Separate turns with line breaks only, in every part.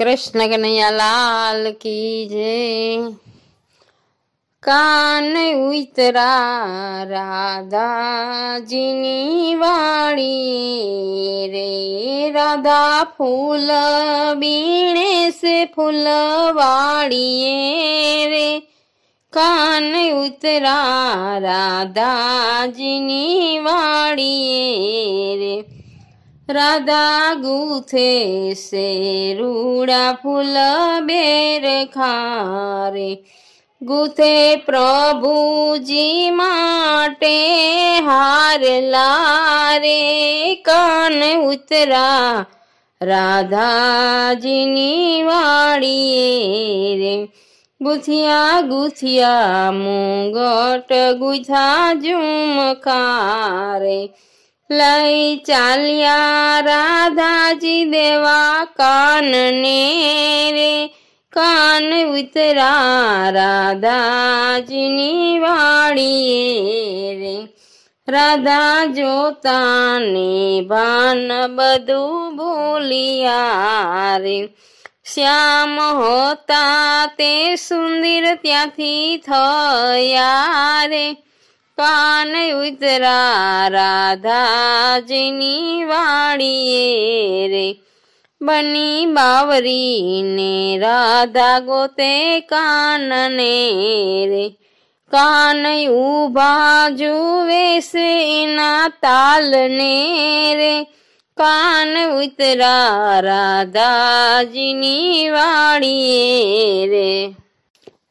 કૃષ્ણ કનૈયાલાલ કી જય કાન ઉતરા રાધાજીની વાડી રે રાધા ફૂલ બીણે સે ફૂલ વાડીએ રે કાન ઉતરા રાધાજીની વાડીએ રે રાધા ગુથે સે રૂડા ફૂલ બેર ખારે ગુથે પ્રભુજી માટે હાર લારે કાન ઉતરા રાધાજીની વાડીએ રે ગુથિયા ગુથિયા મુગટ ગુથા ઝુમકારે લઈ ચાલ્યા રાધાજી દેવા કાન ને રે કાન ઉતરા રાધાજીની વાળીએ રે રાધા ને ભાન બધું ભૂલિયા રે શ્યામ હોતા તે સુંદર ત્યાંથી થયા રે કાન ઉતરા રાધાજીની વાડીએ રે બની બાવરી ને રાધા ગોતે કાનને રે કાન ઉભા જુવે છે એના તાલને રે કાન ઉતરા રાધાજીની વાડીએ રે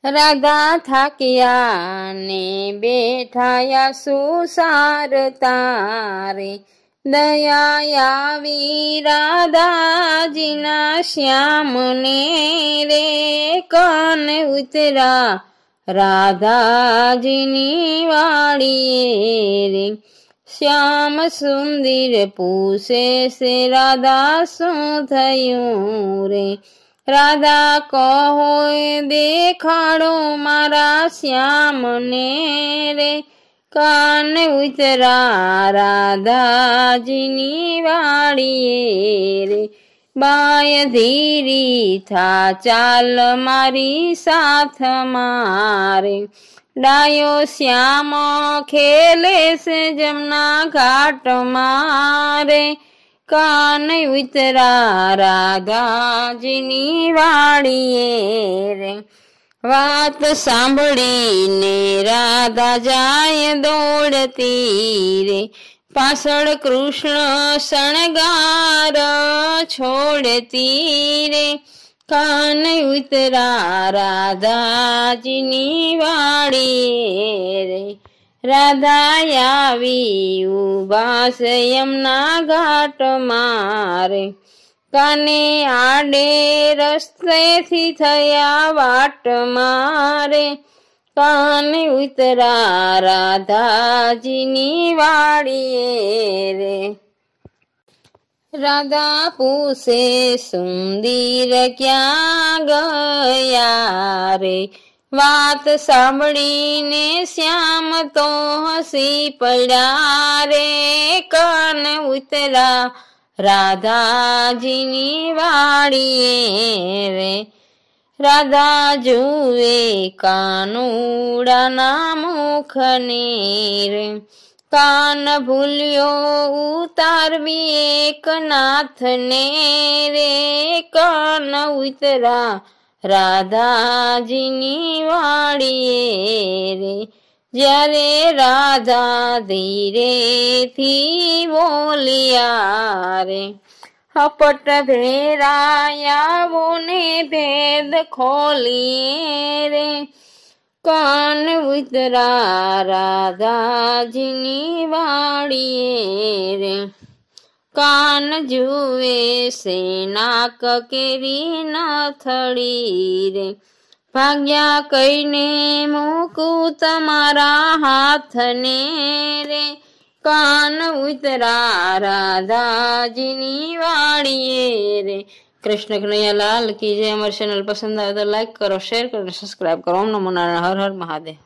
रगाथा किया ने बेठाया सुसार तारे दयाया वीराधा जिना श्याम ने रे कौन उतरा राधा जिनी रे श्याम सुंदिर पूसे से राधा सु रे રાધા કહો દેખાડો મારા શ્યામ ને રે કાન ઉતરા રાધાજીની વાડીએ રે બાય ધીરી થા ચાલ મારી સાથ મારે ડાયો શ્યામ ખેલે જમના ઘાટ મારે કાન વિતરા રાગાજીની રે વાત સાંભળીને રાધા જાય દોડતી રે પાછળ કૃષ્ણ શણગાર છોડતી રે કાન ઉતરા રાધાજીની વાડીએ રે રાધાયાવી ઉભાસ યમના ઘાટ મારે કાને આડે રસ્તેથી થયા વાટ મારે કાને ઉતરા રાધાજીની વાડીએ રે રાધા પૂછે સુંદીર ક્યાં ગયા રે વાત સાંભળીને શ્યામ તો હસી પડ્યા રે કાન ઉતરા રાધાજીની વાડીએ રે રાધા જુએ કાનુડાના મુખ રે કાન ભૂલ્યો ઉતારવી એક ને રે કાન ઉતરા રાધાજીની વાડીએ રે જ્યારે રાધા ધીરેથી બોલિયા રે હપટ ભેરાયા બોને ભેદ ખોલીએ રે કાન ઉતરા રાધાજીની વાડીએ રે કાન જુએ સેના કકેરી ના થળી રે ભાગ્યા કહીને મૂકું તમારા હાથને રે કાન ઉતરા રાધાજીની વાડીએ રે કૃષ્ણ કનૈયા લાલ કી જય અમારી ચેનલ પસંદ આવે તો લાઈક કરો શેર કરો સબસ્ક્રાઈબ કરો ઓમ નમો નારાયણ હર હર મહાદેવ